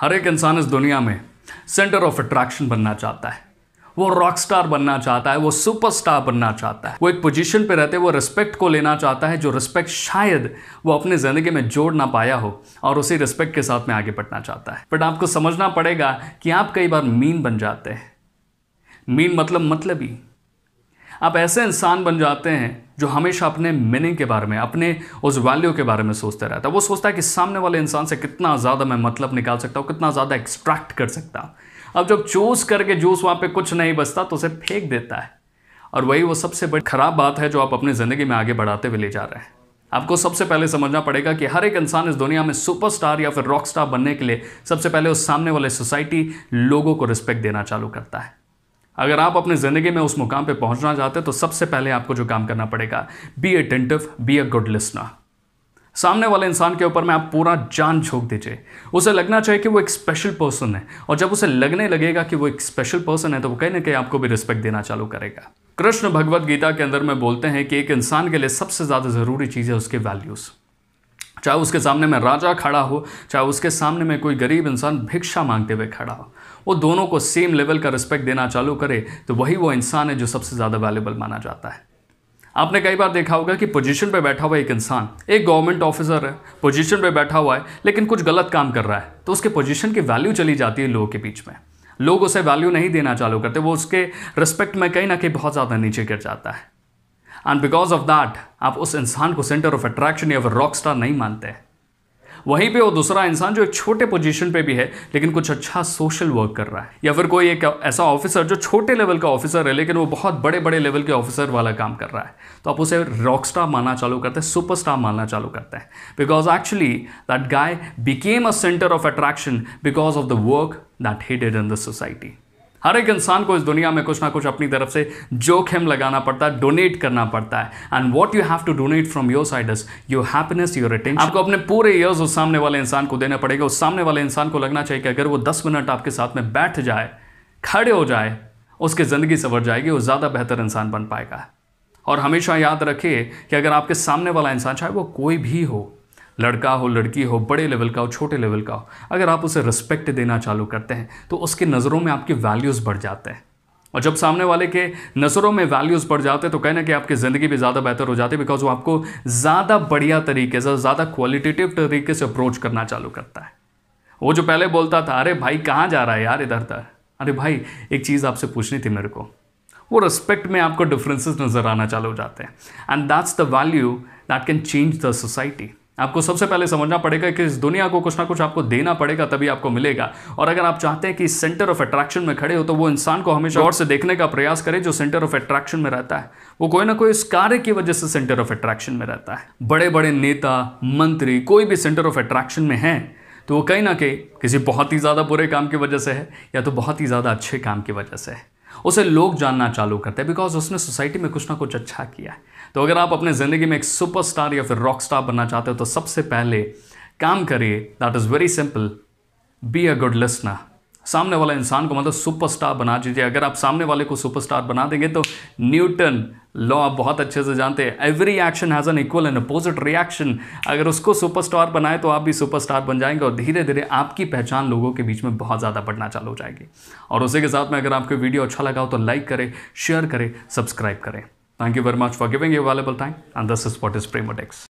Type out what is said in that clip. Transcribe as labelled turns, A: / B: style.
A: हर एक इंसान इस दुनिया में सेंटर ऑफ अट्रैक्शन बनना चाहता है वो रॉक स्टार बनना चाहता है वो सुपरस्टार बनना चाहता है वो एक पोजीशन पे रहते वो रिस्पेक्ट को लेना चाहता है जो रिस्पेक्ट शायद वो अपने ज़िंदगी में जोड़ ना पाया हो और उसी रिस्पेक्ट के साथ में आगे बढ़ना चाहता है बट आपको समझना पड़ेगा कि आप कई बार मीन बन जाते हैं मीन मतलब मतलब ही आप ऐसे इंसान बन जाते हैं जो हमेशा अपने मीनिंग के बारे में अपने उस वैल्यू के बारे में सोचते रहता है वो सोचता है कि सामने वाले इंसान से कितना ज़्यादा मैं मतलब निकाल सकता हूँ कितना ज़्यादा एक्सट्रैक्ट कर सकता हूँ अब जब चूज़ करके जूस वहाँ पे कुछ नहीं बचता तो उसे फेंक देता है और वही वो सबसे बड़ी ख़राब बात है जो आप अपनी ज़िंदगी में आगे बढ़ाते हुए ले जा रहे हैं आपको सबसे पहले समझना पड़ेगा कि हर एक इंसान इस दुनिया में सुपरस्टार या फिर रॉक स्टार बनने के लिए सबसे पहले उस सामने वाले सोसाइटी लोगों को रिस्पेक्ट देना चालू करता है अगर आप अपने ज़िंदगी में उस मुकाम पर पहुंचना चाहते हैं तो सबसे पहले आपको जो काम करना पड़ेगा be attentive be a good listener सामने वाले इंसान के ऊपर में आप पूरा जान झोंक दीजिए उसे लगना चाहिए कि वो एक स्पेशल पर्सन है और जब उसे लगने लगेगा कि वो एक स्पेशल पर्सन है तो वो कहीं ना कहीं आपको भी रिस्पेक्ट देना चालू करेगा कृष्ण भगवत गीता के अंदर में बोलते हैं कि एक इंसान के लिए सबसे ज़्यादा ज़रूरी चीज़ है उसके वैल्यूज़ चाहे उसके सामने में राजा खड़ा हो चाहे उसके सामने में कोई गरीब इंसान भिक्षा मांगते हुए खड़ा हो वो दोनों को सेम लेवल का रिस्पेक्ट देना चालू करे तो वही वो इंसान है जो सबसे ज़्यादा वैल्यूबल माना जाता है आपने कई बार देखा होगा कि पोजीशन पे बैठा हुआ एक इंसान एक गवर्नमेंट ऑफिसर है पोजीशन पे बैठा हुआ है लेकिन कुछ गलत काम कर रहा है तो उसके पोजीशन की वैल्यू चली जाती है लोगों के बीच में लोग उसे वैल्यू नहीं देना चालू करते वो उसके रिस्पेक्ट में कहीं ना कहीं बहुत ज़्यादा नीचे गिर जाता है एंड बिकॉज ऑफ दैट आप उस इंसान को सेंटर ऑफ अट्रैक्शन या फिर रॉक स्टार नहीं मानते वहीं पे वो दूसरा इंसान जो एक छोटे पोजीशन पे भी है लेकिन कुछ अच्छा सोशल वर्क कर रहा है या फिर कोई एक ऐसा ऑफिसर जो छोटे लेवल का ऑफिसर है लेकिन वो बहुत बड़े बड़े लेवल के ऑफिसर वाला काम कर रहा है तो आप उसे रॉक स्टार मानना चालू करते हैं सुपर स्टार मानना चालू करते हैं because actually that guy became a centre of attraction because of the work that he in the society हर एक इंसान को इस दुनिया में कुछ ना कुछ अपनी तरफ से जोखिम लगाना पड़ता है डोनेट करना पड़ता है and what you have to donate from your side your happiness your attention आपको अपने पूरे ईयर्स उस सामने वाले इंसान को देना पड़ेगा उस सामने वाले इंसान को लगना चाहिए कि अगर वो दस मिनट आपके साथ में बैठ जाए खड़े हो जाए उसकी ज़िंदगी सवर जाएगी वो ज़्यादा बेहतर इंसान बन पाएगा और हमेशा याद रखिए कि अगर आपके सामने वाला इंसान चाहे वो कोई भी हो लड़का हो लड़की हो बड़े लेवल का हो छोटे लेवल का हो अगर आप उसे रिस्पेक्ट देना चालू करते हैं तो उसके नज़रों में आपके वैल्यूज़ बढ़ जाते हैं और जब सामने वाले के नज़रों में वैल्यूज़ बढ़ जाते हैं तो कहना कि आपकी ज़िंदगी भी ज़्यादा बेहतर हो जाती है बिकॉज वो आपको ज़्यादा बढ़िया तरीके से ज़्यादा क्वालिटेटिव तरीके से अप्रोच करना चालू करता है वो जो पहले बोलता था अरे भाई कहाँ जा रहा है यार इधर उधर अरे भाई एक चीज़ आपसे पूछनी थी मेरे को वो रिस्पेक्ट में आपको डिफरेंसेस नज़र आना चालू हो जाते हैं and that's the value that can change the society आपको सबसे पहले समझना पड़ेगा कि इस दुनिया को कुछ ना कुछ आपको देना पड़ेगा तभी आपको मिलेगा और अगर आप चाहते हैं कि सेंटर ऑफ अट्रैक्शन में खड़े हो तो वो इंसान को हमेशा और से देखने का प्रयास करें जो सेंटर ऑफ अट्रैक्शन में रहता है वो कोई ना कोई इस कार्य की वजह से सेंटर ऑफ अट्रैक्शन में रहता है बड़े बड़े नेता मंत्री कोई भी सेंटर ऑफ अट्रैक्शन में है तो वो कहीं ना कहीं किसी बहुत ही ज़्यादा बुरे काम की वजह से है या तो बहुत ही ज़्यादा अच्छे काम की वजह से है उसे लोग जानना चालू करते हैं बिकॉज उसने सोसाइटी में कुछ ना कुछ अच्छा किया है तो अगर आप अपने ज़िंदगी में एक सुपरस्टार या फिर रॉक स्टार बनना चाहते हो तो सबसे पहले काम करिए that is very simple be a good listener सामने वाला इंसान को मतलब सुपरस्टार बना दीजिए अगर आप सामने वाले को सुपरस्टार बना देंगे तो न्यूटन लॉ आप बहुत अच्छे से जानते हैं every action has an equal and opposite reaction अगर उसको सुपरस्टार बनाए तो आप भी सुपरस्टार बन जाएंगे और धीरे धीरे आपकी पहचान लोगों के बीच में बहुत ज़्यादा बढ़ना चालू हो जाएगी और उसी के साथ में अगर आपको वीडियो अच्छा लगा हो तो लाइक करें शेयर करें सब्सक्राइब करें Thank you very much for giving your valuable time and this is what is Premadex.